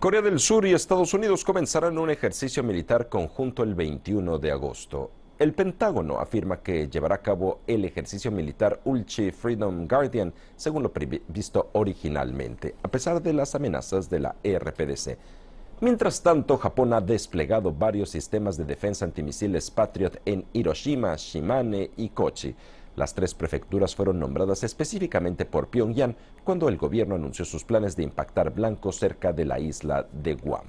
Corea del Sur y Estados Unidos comenzarán un ejercicio militar conjunto el 21 de agosto. El Pentágono afirma que llevará a cabo el ejercicio militar Ulchi Freedom Guardian, según lo previsto originalmente, a pesar de las amenazas de la e RPDC. Mientras tanto, Japón ha desplegado varios sistemas de defensa antimisiles Patriot en Hiroshima, Shimane y Kochi. Las tres prefecturas fueron nombradas específicamente por Pyongyang cuando el gobierno anunció sus planes de impactar Blanco cerca de la isla de Guam.